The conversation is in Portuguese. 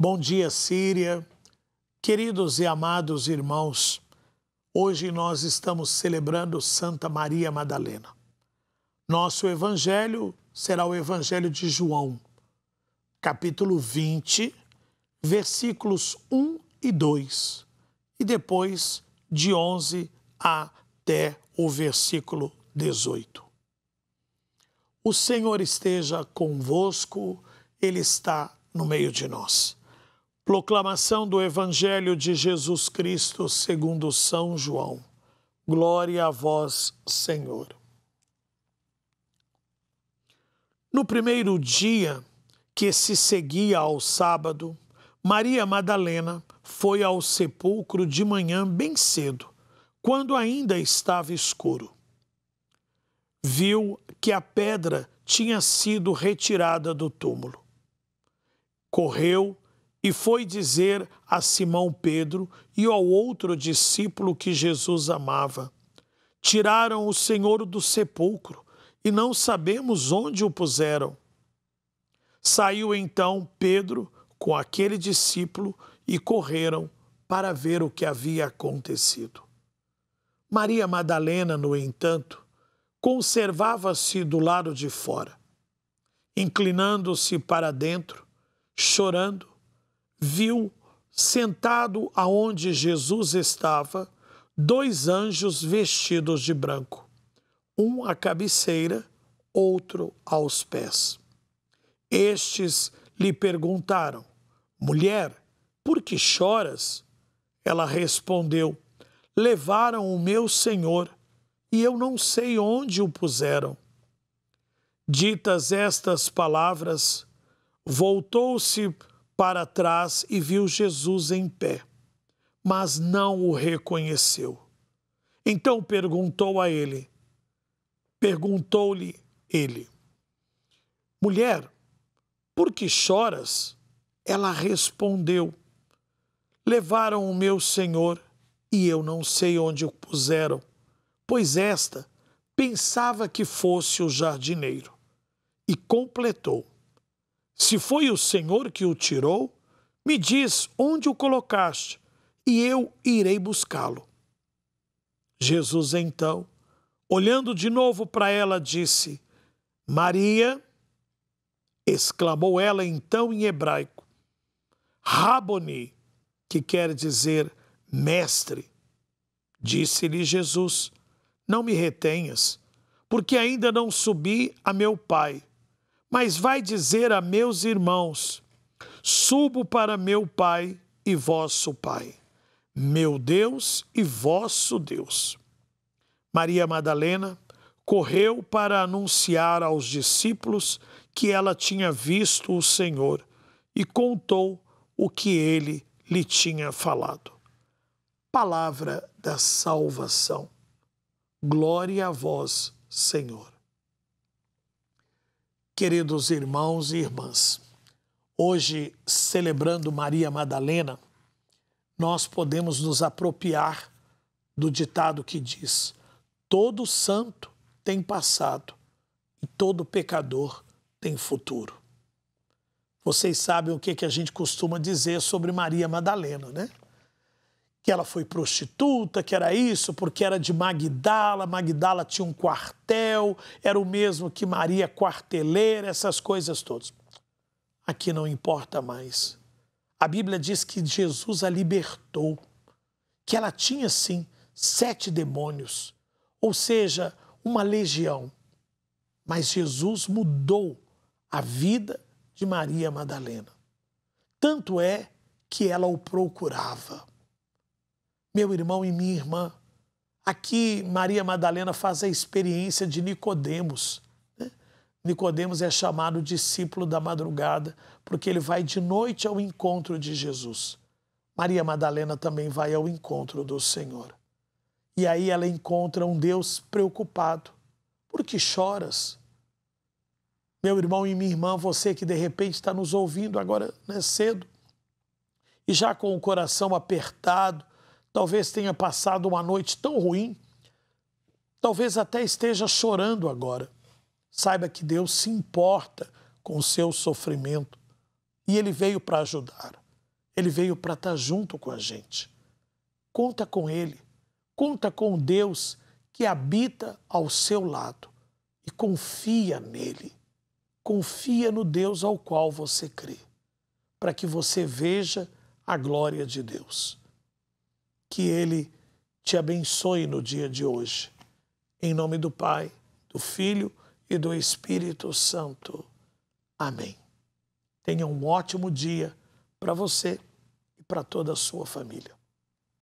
Bom dia, Síria. Queridos e amados irmãos, hoje nós estamos celebrando Santa Maria Madalena. Nosso evangelho será o evangelho de João, capítulo 20, versículos 1 e 2, e depois de 11 até o versículo 18. O Senhor esteja convosco, ele está no meio de nós Proclamação do Evangelho de Jesus Cristo segundo São João. Glória a vós, Senhor. No primeiro dia que se seguia ao sábado, Maria Madalena foi ao sepulcro de manhã bem cedo, quando ainda estava escuro. Viu que a pedra tinha sido retirada do túmulo. Correu e foi dizer a Simão Pedro e ao outro discípulo que Jesus amava: Tiraram o Senhor do sepulcro e não sabemos onde o puseram. Saiu então Pedro com aquele discípulo e correram para ver o que havia acontecido. Maria Madalena, no entanto, conservava-se do lado de fora, inclinando-se para dentro, chorando viu, sentado aonde Jesus estava, dois anjos vestidos de branco, um à cabeceira, outro aos pés. Estes lhe perguntaram: Mulher, por que choras? Ela respondeu: Levaram o meu senhor e eu não sei onde o puseram. Ditas estas palavras, voltou-se para trás e viu Jesus em pé, mas não o reconheceu. Então perguntou a ele, perguntou-lhe ele, mulher, por que choras? Ela respondeu, levaram o meu senhor e eu não sei onde o puseram, pois esta pensava que fosse o jardineiro. E completou: se foi o Senhor que o tirou, me diz onde o colocaste, e eu irei buscá-lo. Jesus então, olhando de novo para ela, disse: Maria, exclamou ela então em hebraico, Raboni, que quer dizer mestre. Disse-lhe Jesus: Não me retenhas, porque ainda não subi a meu Pai mas vai dizer a meus irmãos: Subo para meu Pai e vosso Pai, meu Deus e vosso Deus. Maria Madalena correu para anunciar aos discípulos que ela tinha visto o Senhor e contou o que ele lhe tinha falado. Palavra da salvação. Glória a vós, Senhor. Queridos irmãos e irmãs, hoje, celebrando Maria Madalena, nós podemos nos apropriar do ditado que diz: todo santo tem passado e todo pecador tem futuro. Vocês sabem o que, a gente costuma dizer sobre Maria Madalena, né? que ela foi prostituta, que era isso, porque era de Magdala, Magdala tinha um quartel, era o mesmo que Maria quarteleira, essas coisas todas. Aqui não importa mais. A Bíblia diz que Jesus a libertou, que ela tinha sim sete demônios, ou seja, uma legião. Mas Jesus mudou a vida de Maria Madalena. Tanto é que ela o procurava meu irmão e minha irmã. Aqui Maria Madalena faz a experiência de Nicodemos. Né? Nicodemos é chamado discípulo da madrugada, porque ele vai de noite ao encontro de Jesus. Maria Madalena também vai ao encontro do Senhor. E aí ela encontra um Deus preocupado. Por que choras? Meu irmão e minha irmã, você que de repente está nos ouvindo agora né, cedo, e já com o coração apertado, talvez tenha passado uma noite tão ruim, talvez até esteja chorando agora. Saiba que Deus se importa com o seu sofrimento e Ele veio para ajudar. Ele veio para estar junto com a gente. Conta com Ele, conta com Deus que habita ao seu lado e confia nele. Confia no Deus ao qual você crê, para que você veja a glória de Deus que ele te abençoe no dia de hoje. Em nome do Pai, do Filho e do Espírito Santo. Amém. Tenha um ótimo dia para você e para toda a sua família.